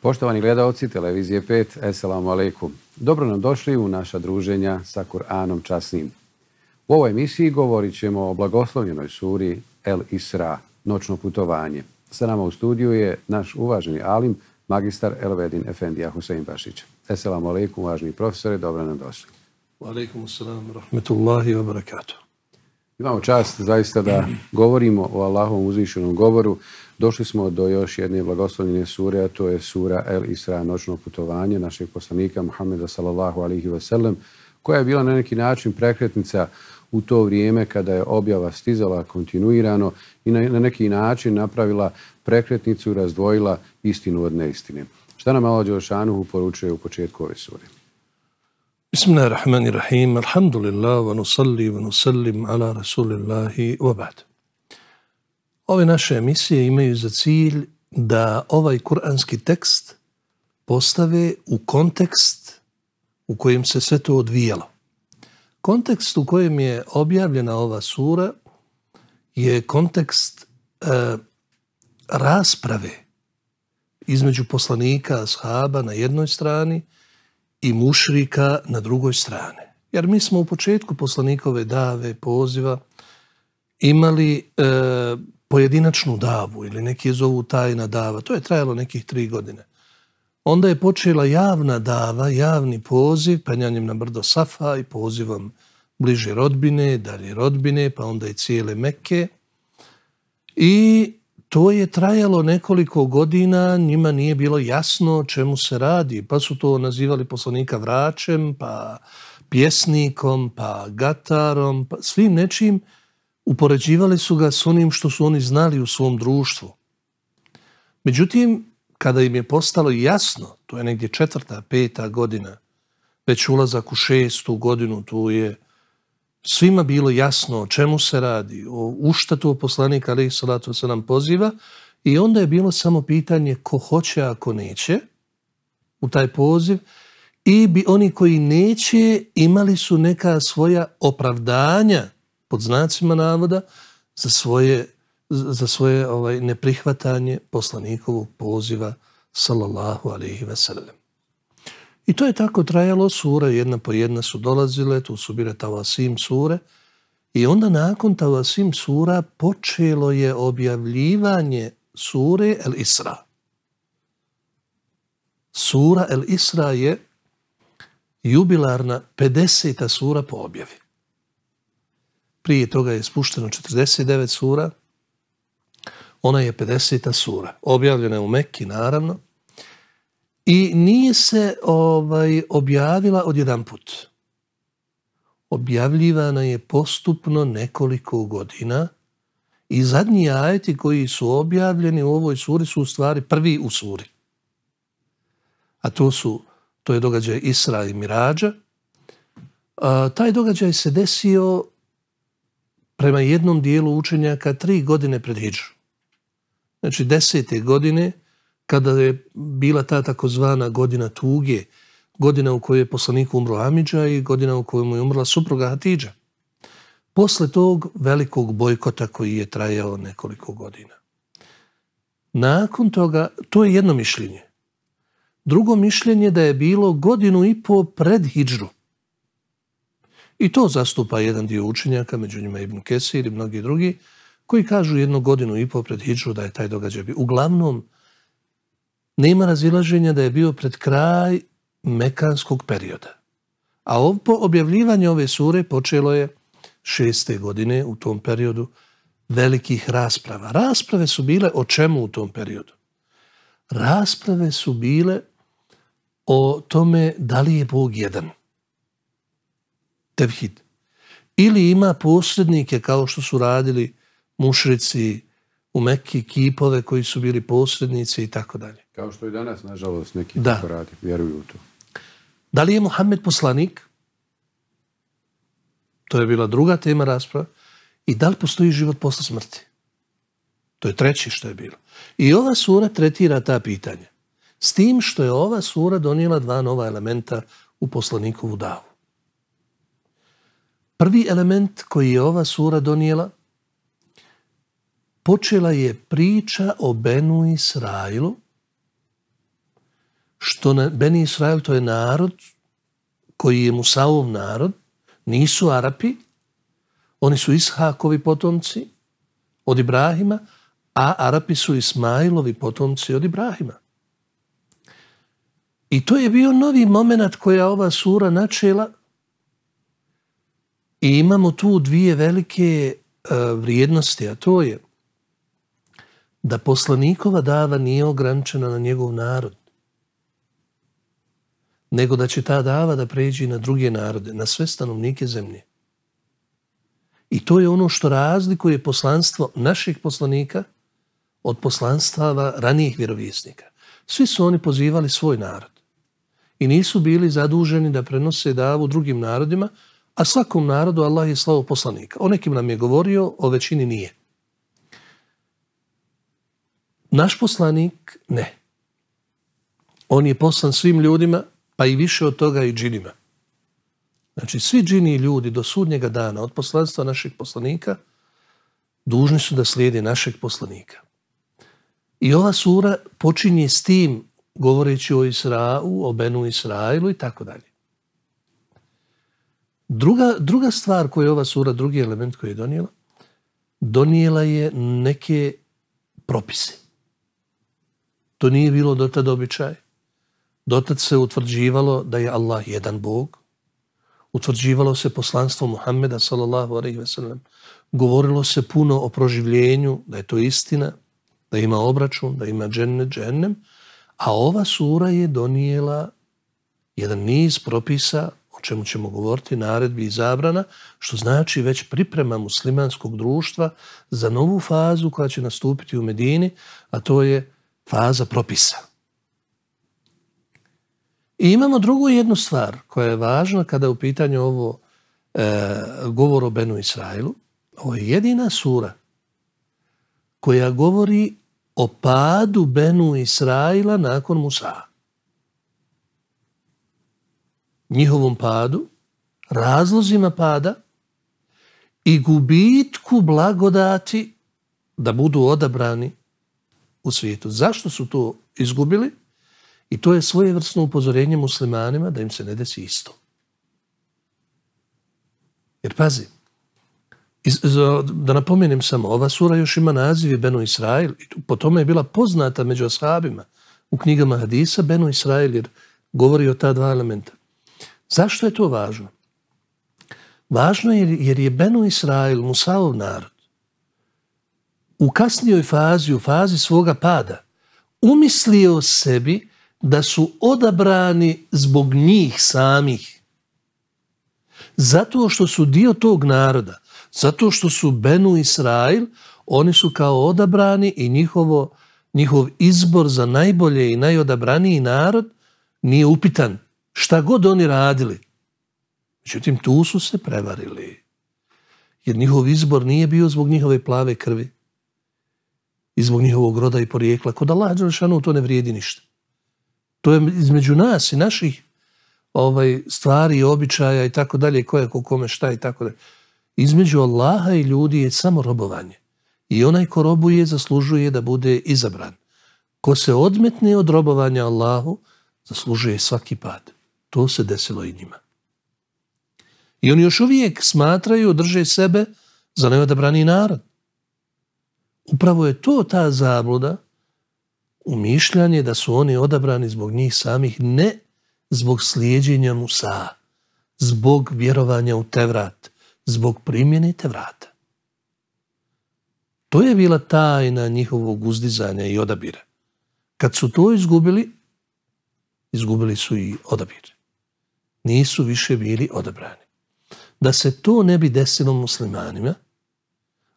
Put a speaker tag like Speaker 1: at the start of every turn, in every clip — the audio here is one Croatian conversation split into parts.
Speaker 1: Poštovani gledaoci Televizije 5, eselamu alaikum. Dobro nam došli u naša druženja sa Kur'anom časnim. U ovoj emisiji govorit ćemo o blagoslovljenoj suri El Isra, noćno putovanje. Sa nama u studiju je naš uvaženi alim, magistar Elvedin Efendija Husein Bašić. Eselamu alaikum, uvaženi profesore, dobro nam došli.
Speaker 2: rahmetullahi wa barakatuh.
Speaker 1: Imamo čast zaista da govorimo o Allahovom uzvišenom govoru. Došli smo do još jedne blagoslovljene sure, a to je sura El Isra, noćno putovanje našeg poslanika Muhammeda sallallahu alihi wasallam, koja je bila na neki način prekretnica u to vrijeme kada je objava stizala kontinuirano i na, neki način napravila prekretnicu, razdvojila istinu od neistine. Šta nam Allah Đelšanuhu poručuje u početku ove sure?
Speaker 2: بسم الله الرحمن الرحيم الحمد لله ala rasulillahi wa ba'd. Ove naše emisije imaju za cilj da ovaj kuranski tekst postave u kontekst u kojem se sve to odvijalo. Kontekst u kojem je objavljena ova sura je kontekst e, rasprave između poslanika, ashaba na jednoj strani – i mušrika na drugoj strani. Jer mi smo u početku poslanikove dave poziva imali e, pojedinačnu davu ili neki je zovu tajna dava. To je trajalo nekih tri godine. Onda je počela javna dava, javni poziv, penjanjem na brdo Safa i pozivom bliže rodbine, dalje rodbine, pa onda i cijele meke I to je trajalo nekoliko godina, njima nije bilo jasno o čemu se radi, pa su to nazivali poslovnika vračem, pa pjesnikom, pa gatarom, pa svim nečim upoređivali su ga s onim što su oni znali u svom društvu. Međutim, kada im je postalo jasno, to je negdje četvrta, peta godina, već ulazak u šestu godinu, tu je svima bilo jasno o čemu se radi, o u tu poslanik Ali Salatu se nam poziva i onda je bilo samo pitanje ko hoće, ako neće u taj poziv i bi oni koji neće imali su neka svoja opravdanja pod znacima navoda za svoje, za svoje ovaj, neprihvatanje poslanikovog poziva sallallahu alaihi i to je tako trajalo, sure jedna po jedna su dolazile, tu su bile Tavasim sure, i onda nakon Tavasim sura počelo je objavljivanje sure El Isra. Sura El Isra je jubilarna 50. sura po objavi. Prije toga je spušteno 49 sura, ona je 50. sura. Objavljena je u Mekki, naravno, i nije se ovaj, objavila odjedanput. Objavljivana je postupno nekoliko godina i zadnji ajeti koji su objavljeni u ovoj suri su u stvari prvi u suri. A to su, to je događaj Isra i Mirađa. taj događaj se desio prema jednom dijelu učenjaka tri godine pred Hidžu. Znači desete godine kada je bila ta takozvana godina tuge, godina u kojoj je poslanik umro Amidža i godina u kojoj mu je umrla supruga Hatidža. Posle tog velikog bojkota koji je trajao nekoliko godina. Nakon toga, to je jedno mišljenje. Drugo mišljenje da je bilo godinu i po pred Hidžru. I to zastupa jedan dio učenjaka, među njima Ibn Kesir i mnogi drugi, koji kažu jednu godinu i po pred Hidžru da je taj događaj bio. Uglavnom, nema razilaženja da je bio pred kraj Mekanskog perioda. A ovo po ove sure počelo je šeste godine u tom periodu velikih rasprava. Rasprave su bile o čemu u tom periodu? Rasprave su bile o tome da li je Bog jedan. Tevhid. Ili ima posrednike kao što su radili mušrici, u Mekki kipove koji su bili posrednici i tako dalje.
Speaker 1: Kao što i danas, nažalost, neki da. tako radi, vjeruju
Speaker 2: u to. Da li je Muhammed poslanik? To je bila druga tema rasprava. I da li postoji život posle smrti? To je treći što je bilo. I ova sura tretira ta pitanja. S tim što je ova sura donijela dva nova elementa u poslanikovu davu. Prvi element koji je ova sura donijela počela je priča o Benu Israilu, što na, i Israel to je narod koji je Musaov narod, nisu Arapi, oni su Ishakovi potomci od Ibrahima, a Arapi su Ismailovi potomci od Ibrahima. I to je bio novi moment koja ova sura načela i imamo tu dvije velike e, vrijednosti, a to je da poslanikova dava nije ograničena na njegov narod, nego da će ta dava da i na druge narode, na sve stanovnike zemlje. I to je ono što razlikuje poslanstvo naših poslanika od poslanstava ranijih vjerovisnika. Svi su oni pozivali svoj narod i nisu bili zaduženi da prenose davu drugim narodima, a svakom narodu Allah je slavo poslanika. O nekim nam je govorio, o većini nije. Naš poslanik ne. On je poslan svim ljudima, pa i više od toga i džinima. Znači, svi džini i ljudi do sudnjega dana od poslanstva našeg poslanika dužni su da slijede našeg poslanika. I ova sura počinje s tim govoreći o Israu, o Benu Israilu i tako dalje. Druga, druga stvar koju je ova sura, drugi element koji je donijela, donijela je neke propise. To nije bilo dotad običaj. Dotad se utvrđivalo da je Allah jedan Bog, utvrđivalo se poslanstvo Muhammeda sallallahu alaihi ve sellem. Govorilo se puno o proživljenju, da je to istina, da ima obračun, da ima dženne džennem, a ova sura je donijela jedan niz propisa o čemu ćemo govoriti, naredbi i zabrana, što znači već priprema muslimanskog društva za novu fazu koja će nastupiti u Medini, a to je faza propisa. I imamo drugu jednu stvar koja je važna kada je u pitanju ovo e, govor o Benu Israelu. Ovo je jedina sura koja govori o padu Benu Israila nakon Musa. Njihovom padu, razlozima pada i gubitku blagodati da budu odabrani u svijetu. Zašto su to izgubili? I to je svojevrsno upozorenje muslimanima da im se ne desi isto. Jer pazi, da napomenem samo, ova sura još ima naziv Beno Israil, i po tome je bila poznata među ashabima u knjigama Hadisa, Beno Israil, jer govori o ta dva elementa. Zašto je to važno? Važno je jer je Beno Israil Musaov narod u kasnijoj fazi, u fazi svoga pada, umislio sebi da su odabrani zbog njih samih. Zato što su dio tog naroda, zato što su Benu Israil, oni su kao odabrani i njihovo, njihov izbor za najbolje i najodabraniji narod nije upitan. Šta god oni radili. Međutim, tu su se prevarili. Jer njihov izbor nije bio zbog njihove plave krvi i zbog njihovog roda i porijekla. Kod Allah to ne vrijedi ništa. To je između nas i naših ovaj, stvari, i običaja i tako dalje, koja ko kome šta i tako dalje. Između Allaha i ljudi je samo robovanje. I onaj ko robuje zaslužuje da bude izabran. Ko se odmetne od robovanja Allahu, zaslužuje svaki pad. To se desilo i njima. I oni još uvijek smatraju, drže sebe za neodabrani narod. Upravo je to ta zabluda, umišljanje da su oni odabrani zbog njih samih, ne zbog slijedjenja Musa, zbog vjerovanja u Tevrat, zbog primjene Tevrata. To je bila tajna njihovog uzdizanja i odabira. Kad su to izgubili, izgubili su i odabir. Nisu više bili odabrani. Da se to ne bi desilo muslimanima,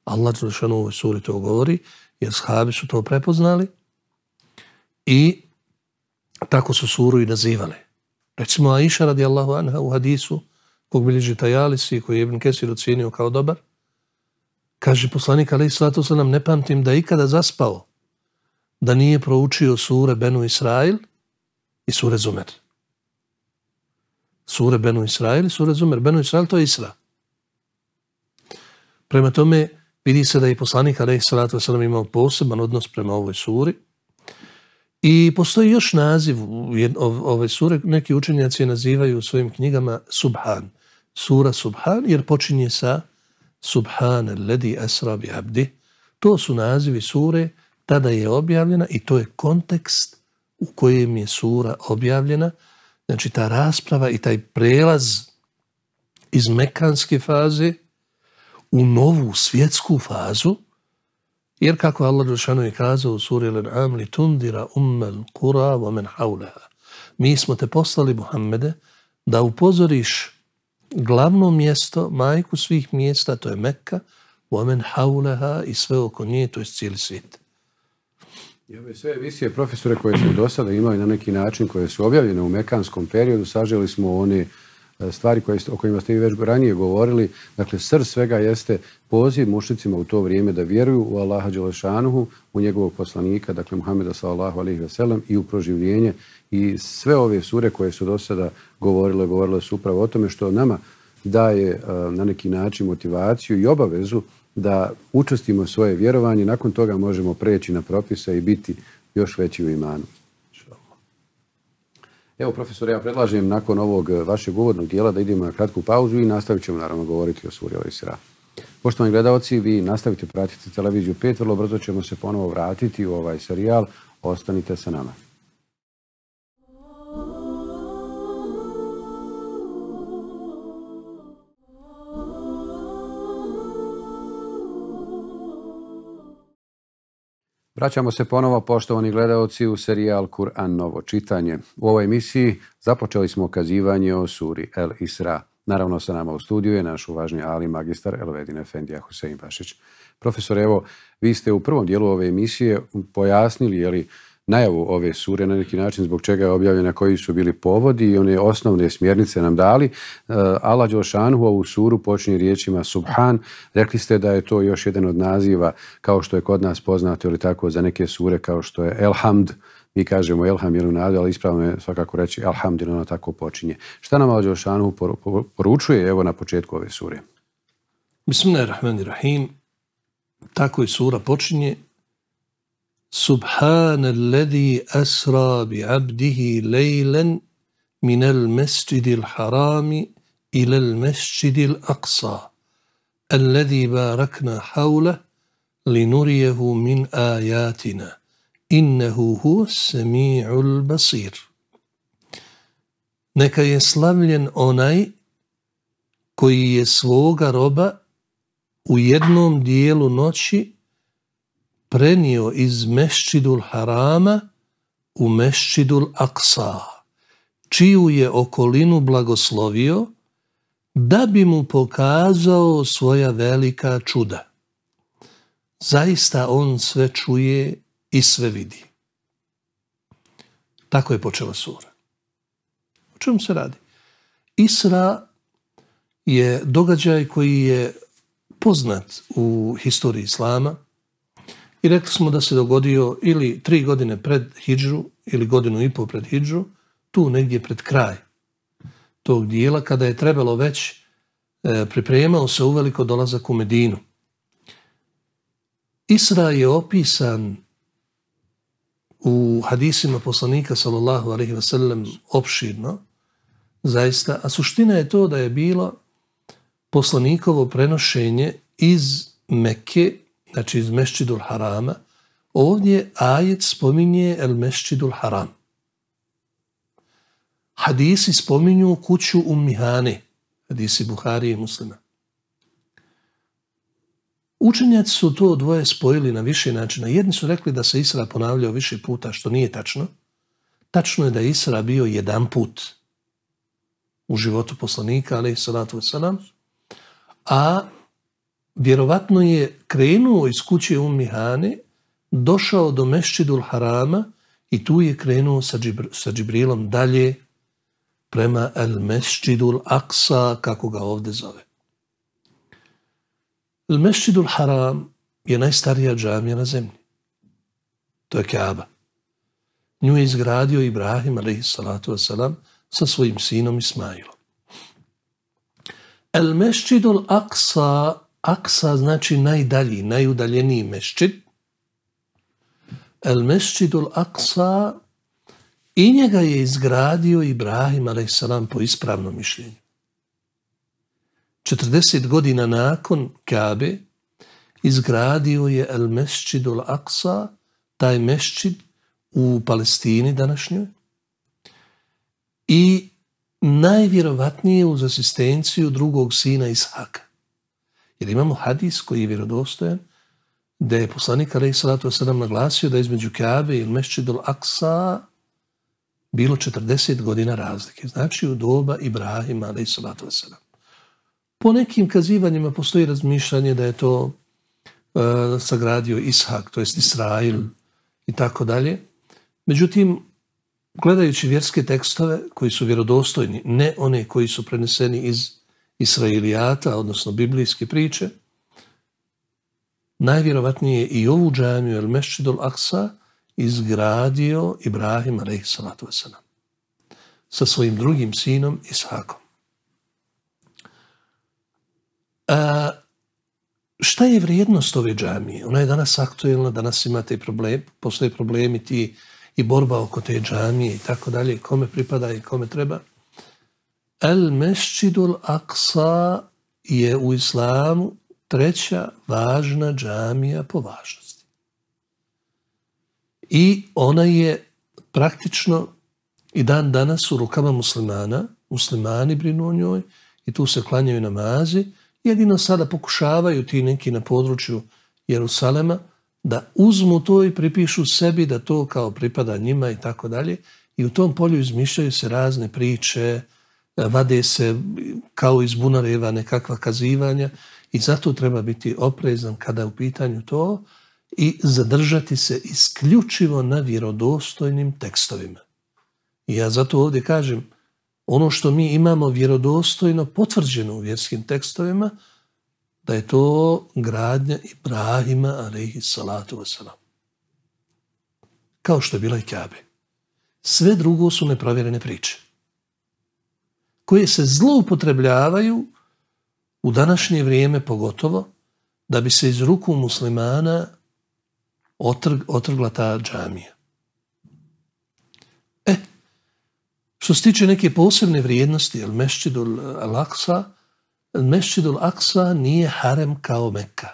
Speaker 2: Allah Đelešanu u ovoj suri to govori, jer shabi su to prepoznali i tako su suru i nazivali. Recimo Aisha radi anha u hadisu kog bilježi Tajalisi koji je Ibn Kesir ocijenio kao dobar, kaže poslanik alaih se nam ne pamtim da je ikada zaspao da nije proučio sure Benu Israil i sure Zumer. Sure Benu Israil i sure Zumer. Benu Israil to je Isra. Prema tome, Vidi se da je poslanik Ali Salatu Veselam imao poseban odnos prema ovoj suri. I postoji još naziv ove sure, neki učenjaci je nazivaju u svojim knjigama Subhan. Sura Subhan, jer počinje sa Subhan ledi esra bi abdi. To su nazivi sure, tada je objavljena i to je kontekst u kojem je sura objavljena. Znači ta rasprava i taj prelaz iz mekanske faze u novu svjetsku fazu, jer kako Allah Đelšanu je kazao u suri Al-An'am tundira ummel kura wa hauleha. Mi smo te poslali, Muhammede, da upozoriš glavno mjesto, majku svih mjesta, to je Mekka, wa men hauleha i sve oko nje, to je cijeli svijet.
Speaker 1: I ove sve profesore koje su do sada imali na neki način, koje su objavljene u mekanskom periodu, saželi smo oni... E, stvari koje, o kojima ste vi već ranije govorili. Dakle, srž svega jeste poziv mušicima u to vrijeme da vjeruju u Allaha Đelešanuhu, u njegovog poslanika, dakle Muhammeda sallahu alaihi veselam i u proživljenje. I sve ove sure koje su do sada govorile, govorile su upravo o tome što nama daje e, na neki način motivaciju i obavezu da učestimo svoje vjerovanje, nakon toga možemo preći na propise i biti još veći u imanu. Evo, profesor, ja predlažem nakon ovog eh, vašeg uvodnog dijela da idemo na kratku pauzu i nastavit ćemo naravno govoriti o Surjevoj sra. Poštovani gledalci, vi nastavite pratiti televiziju 5, vrlo brzo ćemo se ponovo vratiti u ovaj serijal. Ostanite sa nama. Vraćamo se ponovo, poštovani gledalci, u serijal Kur'an Novo čitanje. U ovoj emisiji započeli smo kazivanje o suri El Isra. Naravno, sa nama u studiju je naš uvažni ali magistar Elvedin Efendija Husein Bašić. Profesor, evo, vi ste u prvom dijelu ove emisije pojasnili, jeli, najavu ove sure na neki način zbog čega je objavljena koji su bili povodi i one osnovne smjernice nam dali. E, Allah Đelšanhu ovu suru počinje riječima Subhan. Rekli ste da je to još jedan od naziva kao što je kod nas poznato ili tako za neke sure kao što je Elhamd. Mi kažemo Elham ili nadu, ali ispravno je svakako reći Elhamd ono tako počinje. Šta nam Allah Đelšanhu poručuje evo na početku ove sure?
Speaker 2: Bismillahirrahmanirrahim. Tako i sura počinje Subhanalladzi Ledi bi abdihi lejlen minal mescidil harami ilal Aksa, aqsa rakna barakna hawla linurjehu min ajatina innehu hu sami'ul basir Neka je slavljen onaj koji je svoga roba u jednom dijelu noći prenio iz meščidul Harama u Mešćidul Aksa, čiju je okolinu blagoslovio, da bi mu pokazao svoja velika čuda. Zaista on sve čuje i sve vidi. Tako je počela sura. O čemu se radi? Isra je događaj koji je poznat u historiji Islama, i rekli smo da se dogodio ili tri godine pred Hidžu ili godinu i pol pred Hidžu, tu negdje pred kraj tog dijela kada je trebalo već e, pripremao se uveliko dolazak u Medinu. Isra je opisan u hadisima poslanika sallallahu alaihi wasallam opširno, zaista, a suština je to da je bilo poslanikovo prenošenje iz Mekke znači iz Mešćidul Harama, ovdje ajet spominje El Mešćidul Haram. Hadisi spominju kuću Mihane, hadisi Buhari i muslima. Učenjaci su to dvoje spojili na više načina. Jedni su rekli da se Isra ponavljao više puta, što nije tačno. Tačno je da je Isra bio jedan put u životu poslanika, ali salatu a vjerovatno je krenuo iz kuće Ummi Hane, došao do Mešćidul Harama i tu je krenuo sa, sa Džibrilom dalje prema El Mešćidul Aksa, kako ga ovdje zove. El Mešćidul Haram je najstarija džamija na zemlji. To je Kaaba. Nju je izgradio Ibrahim, a.s. sa svojim sinom Ismailom. El Mešćidul Aksa Aksa znači najdalji, najudaljeniji mešćid. El mešćidul Aksa i njega je izgradio Ibrahim a.s. po ispravnom mišljenju. 40 godina nakon Kabe izgradio je El Mešćidul Aksa, taj mešćid u Palestini današnjoj, i najvjerovatnije uz asistenciju drugog sina Ishaka. Jer imamo hadis koji je vjerodostojan, da je poslanik Alaih Salatu Veselam naglasio da između Kjave i Mešćidul Aksa bilo 40 godina razlike. Znači u doba Ibrahima Alaih Salatu Veselam. Po nekim kazivanjima postoji razmišljanje da je to e, sagradio Ishak, to jest Israil i tako dalje. Međutim, gledajući vjerske tekstove koji su vjerodostojni, ne one koji su preneseni iz israelijata, odnosno biblijske priče, najvjerovatnije i ovu džamiju El Mešidul Aksa izgradio Ibrahim a.s. sa svojim drugim sinom Ishakom. A, šta je vrijednost ove džamije? Ona je danas aktuelna, danas imate problem, postoje problemi ti i borba oko te džamije i tako dalje, kome pripada i kome treba – El al Aksa je u islamu treća važna džamija po važnosti. I ona je praktično i dan danas u rukama muslimana, muslimani brinu o njoj i tu se klanjaju namazi, jedino sada pokušavaju ti neki na području Jerusalema da uzmu to i pripišu sebi da to kao pripada njima i tako dalje i u tom polju izmišljaju se razne priče, E, vade se kao iz bunareva nekakva kazivanja i zato treba biti oprezan kada je u pitanju to i zadržati se isključivo na vjerodostojnim tekstovima. ja zato ovdje kažem, ono što mi imamo vjerodostojno potvrđeno u vjerskim tekstovima, da je to gradnja Ibrahima, alaihi salatu Kao što je bila i Kjabe. Sve drugo su neprovjerene priče koje se zloupotrebljavaju u današnje vrijeme pogotovo da bi se iz ruku muslimana otrgla ta džamija. E, što se tiče neke posebne vrijednosti, jer mešćidul al-Aqsa, mešćidul nije harem kao Mekka.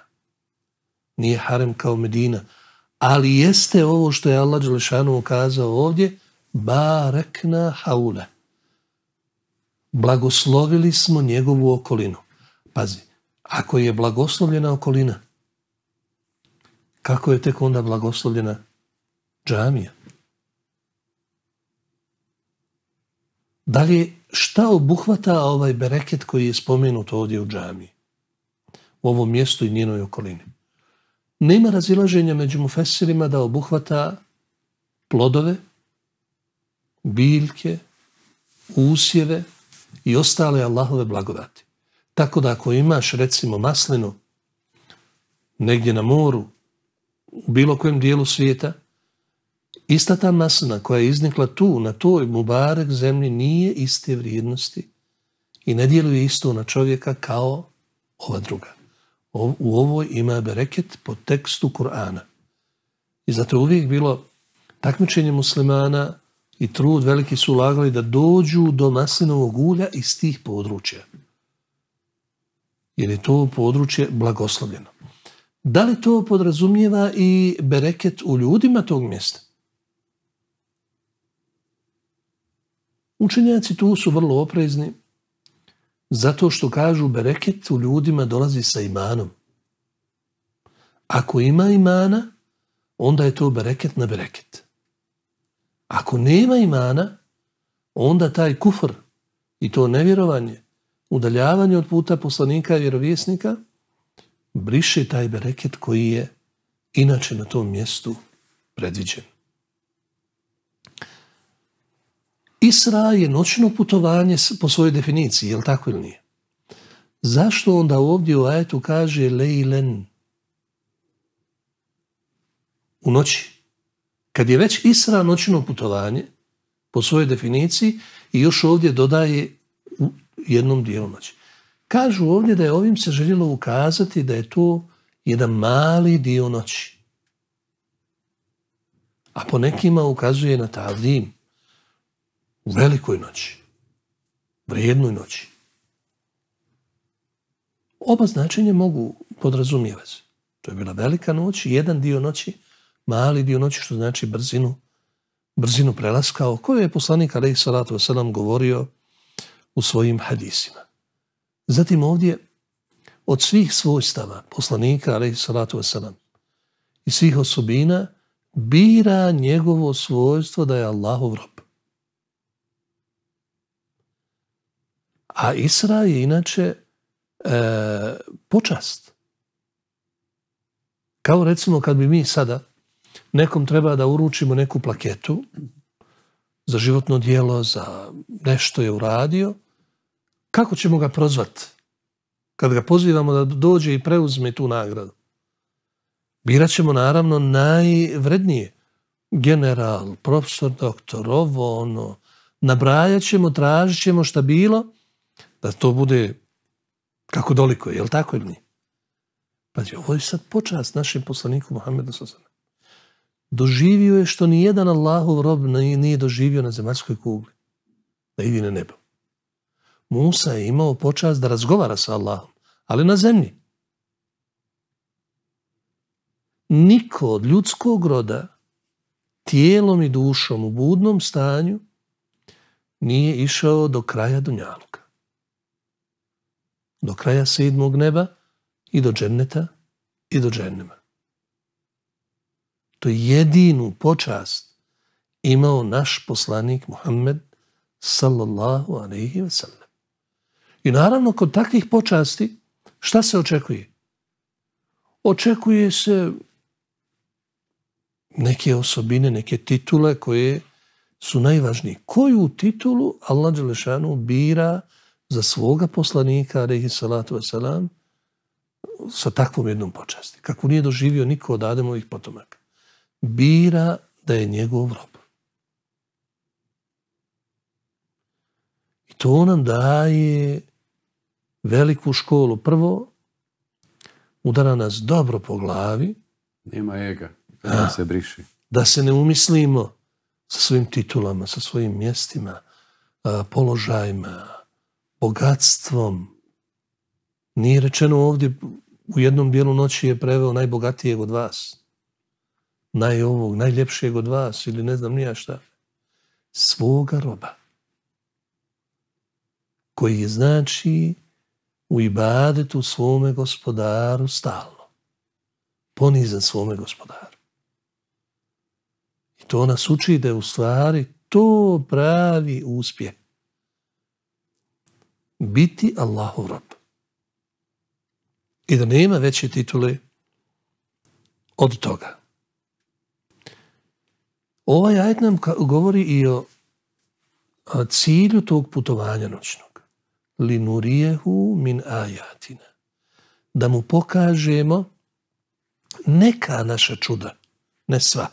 Speaker 2: Nije harem kao Medina. Ali jeste ovo što je Allah Đelešanu ukazao ovdje, barekna haule blagoslovili smo njegovu okolinu. Pazi, ako je blagoslovljena okolina, kako je tek onda blagoslovljena džamija? Dalje, šta obuhvata ovaj bereket koji je spomenut ovdje u džamiji? U ovom mjestu i njenoj okolini. Nema razilaženja među mufesirima da obuhvata plodove, biljke, usjeve, i ostale Allahove blagodati. Tako da ako imaš recimo maslinu negdje na moru, u bilo kojem dijelu svijeta, ista ta maslina koja je iznikla tu, na toj Mubarek zemlji, nije iste vrijednosti i ne djeluje isto na čovjeka kao ova druga. U ovoj ima bereket po tekstu Kur'ana. I zato je uvijek bilo takmičenje muslimana i trud veliki su ulagali da dođu do maslinovog ulja iz tih područja. Jer je to područje blagoslovljeno. Da li to podrazumijeva i bereket u ljudima tog mjesta? Učenjaci tu su vrlo oprezni, zato što kažu bereket u ljudima dolazi sa imanom. Ako ima imana, onda je to bereket na bereket. Ako nema imana, onda taj kufr i to nevjerovanje, udaljavanje od puta poslanika i vjerovjesnika, briše taj bereket koji je inače na tom mjestu predviđen. Isra je noćno putovanje po svojoj definiciji, je li tako ili nije? Zašto onda ovdje u ajetu kaže lejlen? U noći. Kad je već Isra noćno putovanje, po svojoj definiciji, i još ovdje dodaje u jednom dijelu noći. Kažu ovdje da je ovim se željelo ukazati da je to jedan mali dio noći. A po nekima ukazuje na tavdim u velikoj noći, vrijednoj noći. Oba značenja mogu podrazumijevati. To je bila velika noć jedan dio noći mali dio noći, što znači brzinu, brzinu prelaska, o kojoj je poslanik Aleyhi Salatu Veselam govorio u svojim hadisima. Zatim ovdje, od svih svojstava poslanika Aleyhi Salatu i svih osobina, bira njegovo svojstvo da je Allahov rob. A Isra je inače e, počast. Kao recimo kad bi mi sada nekom treba da uručimo neku plaketu za životno dijelo, za nešto je uradio, kako ćemo ga prozvati? Kad ga pozivamo da dođe i preuzme tu nagradu. Birat ćemo naravno najvrednije. General, profesor, doktor, ovo, ono. Nabrajat ćemo, tražit ćemo šta bilo, da to bude kako doliko, jel tako ili nije? Pazi, ovo je sad počast našem poslaniku Mohamedu Sosana doživio je što nijedan Allahov rob nije doživio na zemaljskoj kugli. Da idi na nebo. Musa je imao počast da razgovara sa Allahom, ali na zemlji. Niko od ljudskog roda tijelom i dušom u budnom stanju nije išao do kraja Dunjaluka. Do kraja sedmog neba i do dženneta i do džennema. To je jedinu počast imao naš poslanik Muhammed sallallahu alaihi wa sallam. I naravno, kod takvih počasti, šta se očekuje? Očekuje se neke osobine, neke titule koje su najvažnije. Koju titulu Allah Đelešanu bira za svoga poslanika, alaihi salatu wasalam, sa takvom jednom počasti, kako nije doživio niko od Ademovih potomaka bira da je njegov rob. I to nam daje veliku školu. Prvo, udara nas dobro po glavi. Nema ega, da se briši. Da se ne umislimo sa svojim titulama, sa svojim mjestima, položajima, bogatstvom. Nije rečeno ovdje, u jednom dijelu noći je preveo najbogatijeg od vas naj ovog, najljepšeg od vas ili ne znam nija šta. Svoga roba. Koji je znači u ibadetu svome gospodaru stalno. Ponizan svome gospodaru. I to nas uči da je u stvari to pravi uspjeh. Biti Allahov rob. I da nema veće titule od toga. Ovaj nam govori i o cilju tog putovanja noćnog. Linurijehu min ajatina. Da mu pokažemo neka naša čuda, ne sva.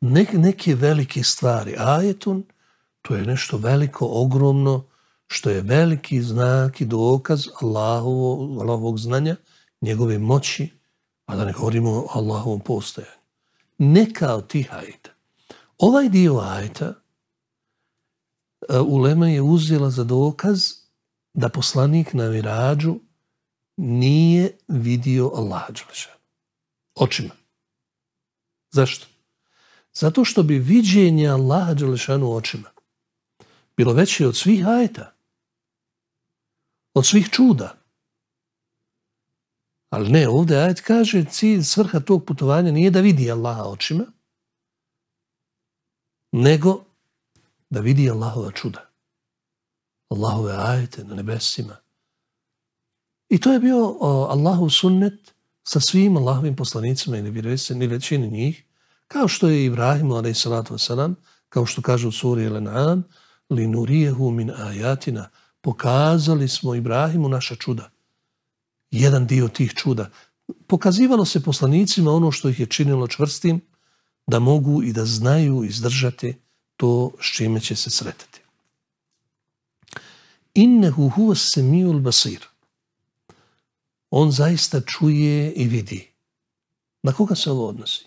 Speaker 2: Ne, neke velike stvari. Ajetun, to je nešto veliko, ogromno, što je veliki znak i dokaz Allahovo, Allahovog znanja, njegove moći, a da ne govorimo o Allahovom postojanju. Neka od tih ajeta Ovaj dio ajta e, Ulema je uzela za dokaz da poslanik na mirađu nije vidio Allah Očima. Zašto? Zato što bi viđenje Allaha Đelešanu očima bilo veće od svih ajta, od svih čuda. Ali ne, ovdje ajt kaže, cilj svrha tog putovanja nije da vidi Allaha očima, nego da vidi Allahova čuda. Allahove ajete na nebesima. I to je bio Allahu sunnet sa svim Allahovim poslanicima i ne većini njih, kao što je i Ibrahimu a.s. kao što kaže u suri al li min ajatina, pokazali smo Ibrahimu naša čuda. Jedan dio tih čuda. Pokazivalo se poslanicima ono što ih je činilo čvrstim da mogu i da znaju izdržati to s čime će se sretati. Innehu huva miul basir. On zaista čuje i vidi. Na koga se ovo odnosi?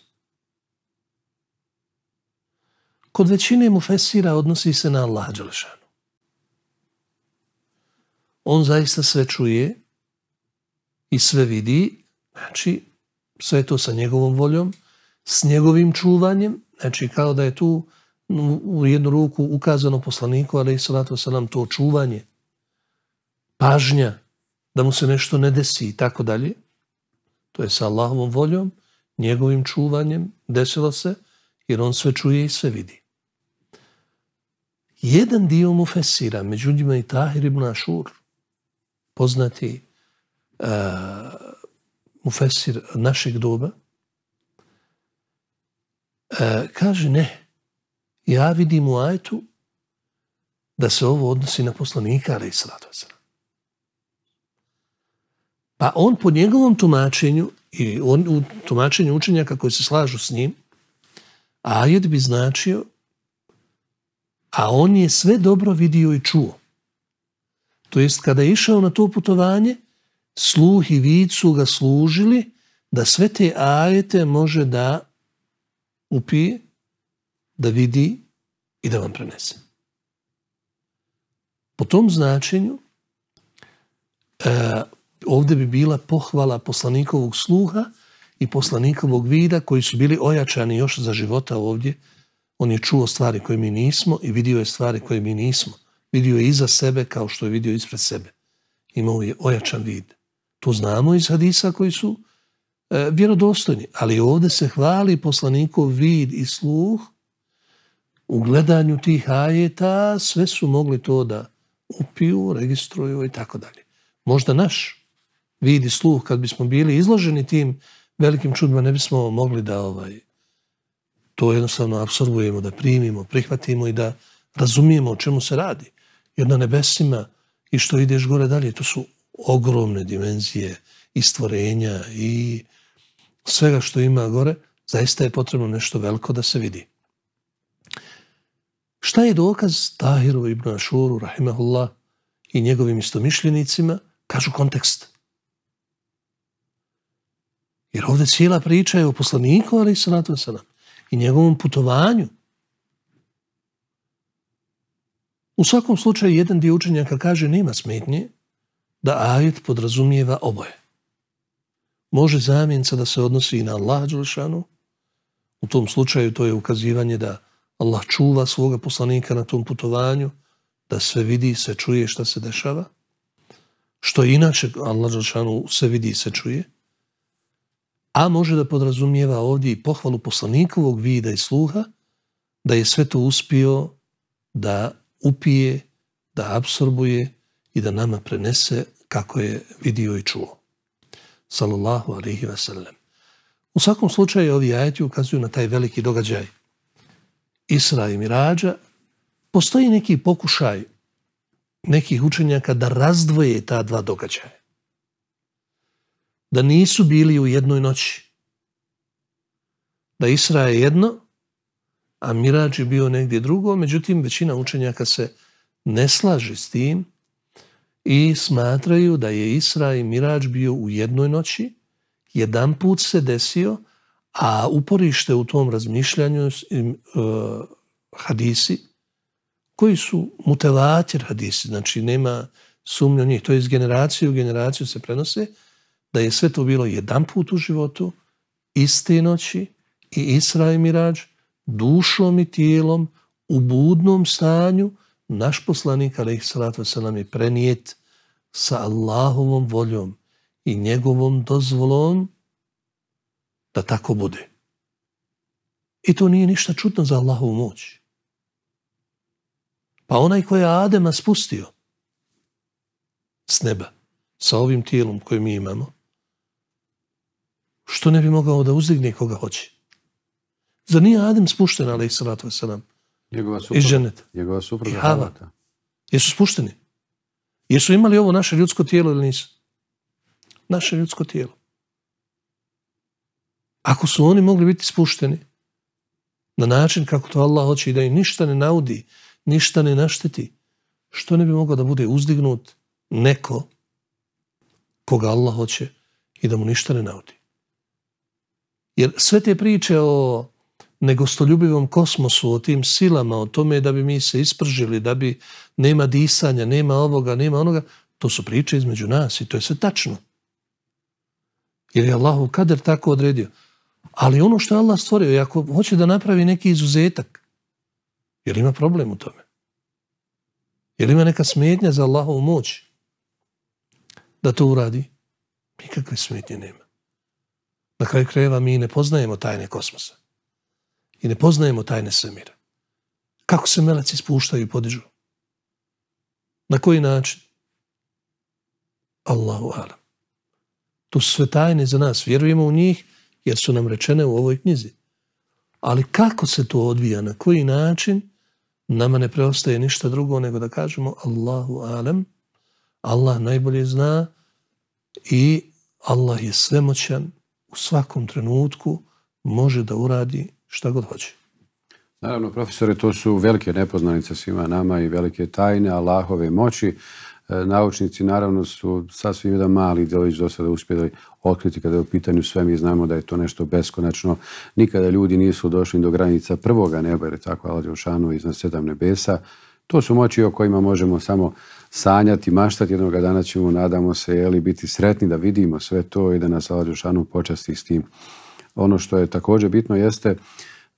Speaker 2: Kod većine mu fesira odnosi se na Allaha Đalešanu. On zaista sve čuje i sve vidi, znači sve to sa njegovom voljom, s njegovim čuvanjem, znači kao da je tu mm, u jednu ruku ukazano poslaniku, ali i salatu nam to čuvanje, pažnja, da mu se nešto ne desi i tako dalje. To je sa Allahovom voljom, njegovim čuvanjem, desilo se, jer on sve čuje i sve vidi. Jedan dio mu fesira, među njima i Tahir ibn Ašur, poznati uh, mufesir našeg doba, E, kaže ne, ja vidim u ajetu da se ovo odnosi na poslanika, ali i Pa on po njegovom tumačenju i on, u tumačenju učenjaka koji se slažu s njim, ajet bi značio, a on je sve dobro vidio i čuo. To jest, kada je išao na to putovanje, sluh i vid su ga služili da sve te ajete može da upije, da vidi i da vam prenese. Po tom značenju e, ovdje bi bila pohvala poslanikovog sluha i poslanikovog vida koji su bili ojačani još za života ovdje. On je čuo stvari koje mi nismo i vidio je stvari koje mi nismo. Vidio je iza sebe kao što je vidio ispred sebe. Imao je ojačan vid. To znamo iz hadisa koji su E, vjerodostojni. Ali ovdje se hvali poslanikov vid i sluh u gledanju tih ajeta, sve su mogli to da upiju, registruju i tako dalje. Možda naš vid i sluh, kad bismo bili izloženi tim velikim čudima, ne bismo mogli da ovaj, to jednostavno absorbujemo, da primimo, prihvatimo i da razumijemo o čemu se radi. Jer na nebesima i što ideš gore dalje, to su ogromne dimenzije i stvorenja i svega što ima gore, zaista je potrebno nešto veliko da se vidi. Šta je dokaz Tahiru ibn Ašuru, rahimahullah, i njegovim istomišljenicima? Kažu kontekst. Jer ovdje cijela priča je o poslaniku, ali i sanatu i njegovom putovanju. U svakom slučaju, jedan dio učenjaka kaže nema smetnje da ajet podrazumijeva oboje može zamjenica da se odnosi i na Allah U tom slučaju to je ukazivanje da Allah čuva svoga poslanika na tom putovanju, da sve vidi i se čuje šta se dešava. Što inače Allah Đelšanu sve vidi i se čuje. A može da podrazumijeva ovdje i pohvalu poslanikovog vida i sluha, da je sve to uspio da upije, da absorbuje i da nama prenese kako je vidio i čuo sallallahu alihi U svakom slučaju ovi ajeti ukazuju na taj veliki događaj Isra i Mirađa. Postoji neki pokušaj nekih učenjaka da razdvoje ta dva događaja. Da nisu bili u jednoj noći. Da Isra je jedno, a Mirađ je bio negdje drugo, međutim većina učenjaka se ne slaže s tim i smatraju da je Isra i Mirač bio u jednoj noći, jedan put se desio, a uporište u tom razmišljanju e, hadisi, koji su mutelatir hadisi, znači nema o njih, to je iz generacije u generaciju se prenose, da je sve to bilo jedan put u životu, iste noći i Isra i Mirađ, dušom i tijelom, u budnom stanju, naš poslanik, ali ih salatu se nam je prenijet sa Allahovom voljom i njegovom dozvolom da tako bude. I to nije ništa čutno za Allahovu moć. Pa onaj koji je Adema spustio s neba, sa ovim tijelom koje mi imamo, što ne bi mogao da uzdigne koga hoće? Zar nije Adem spušten, ali i salatu Njegova supruga, iz dženeta.
Speaker 1: supruga
Speaker 2: Jesu spušteni. Jesu imali ovo naše ljudsko tijelo ili nisu? Naše ljudsko tijelo. Ako su oni mogli biti spušteni na način kako to Allah hoće i da im ništa ne naudi, ništa ne našteti, što ne bi mogao da bude uzdignut neko koga Allah hoće i da mu ništa ne naudi. Jer sve te priče o negostoljubivom kosmosu, o tim silama, o tome da bi mi se ispržili, da bi nema disanja, nema ovoga, nema onoga, to su priče između nas i to je sve tačno. Jer je Allahu kader tako odredio. Ali ono što je Allah stvorio, i ako hoće da napravi neki izuzetak, jer ima problem u tome? Jer ima neka smetnja za Allahovu moć da to uradi? Nikakve smetnje nema. Na kraju krajeva mi ne poznajemo tajne kosmosa i ne poznajemo tajne svemira. Kako se meleci spuštaju i podižu? Na koji način? Allahu alam. To su sve tajne za nas. Vjerujemo u njih jer su nam rečene u ovoj knjizi. Ali kako se to odvija, na koji način, nama ne preostaje ništa drugo nego da kažemo Allahu alem. Allah najbolje zna i Allah je svemoćan u svakom trenutku može da uradi šta god hoće.
Speaker 1: Naravno, profesore, to su velike nepoznanice svima nama i velike tajne Allahove moći. E, naučnici, naravno, su sasvim jedan mali delić do sada uspjeli otkriti kada je u pitanju sve. Mi znamo da je to nešto beskonačno. Nikada ljudi nisu došli do granica prvoga neba, jer je tako Allah iznad sedam nebesa. To su moći o kojima možemo samo sanjati, maštati. Jednoga dana ćemo, nadamo se, jeli, biti sretni da vidimo sve to i da nas Allah počasti s tim. Ono što je također bitno jeste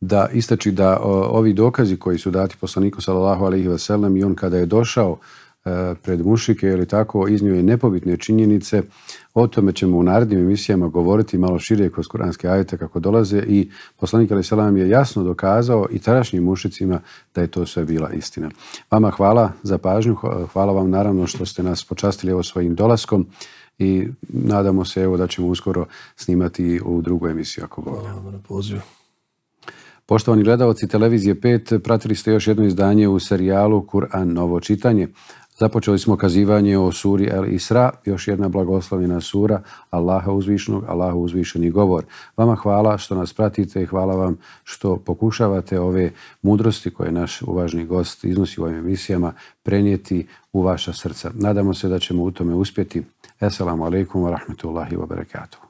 Speaker 1: da istači da ovi dokazi koji su dati poslaniku sallallahu alejhi ve i on kada je došao e, pred mušike ili tako iznio je nepobitne činjenice. O tome ćemo u narednim emisijama govoriti malo šire kroz kuranske ajete kako dolaze i poslanik Ali Salam je jasno dokazao i tadašnjim mušicima da je to sve bila istina. Vama hvala za pažnju, hvala vam naravno što ste nas počastili ovo svojim dolaskom i nadamo se evo da ćemo uskoro snimati u drugu emisiju ako Bog na pozivu. Poštovani gledalci Televizije 5, pratili ste još jedno izdanje u serijalu Kur'an Novo čitanje. Započeli smo kazivanje o suri El Isra, još jedna blagoslovljena sura Allaha uzvišnog, Allaha uzvišeni govor. Vama hvala što nas pratite i hvala vam što pokušavate ove mudrosti koje naš uvažni gost iznosi u ovim emisijama prenijeti u vaša srca. Nadamo se da ćemo u tome uspjeti. Assalamu alaikum wa rahmatullahi wa barakatuh.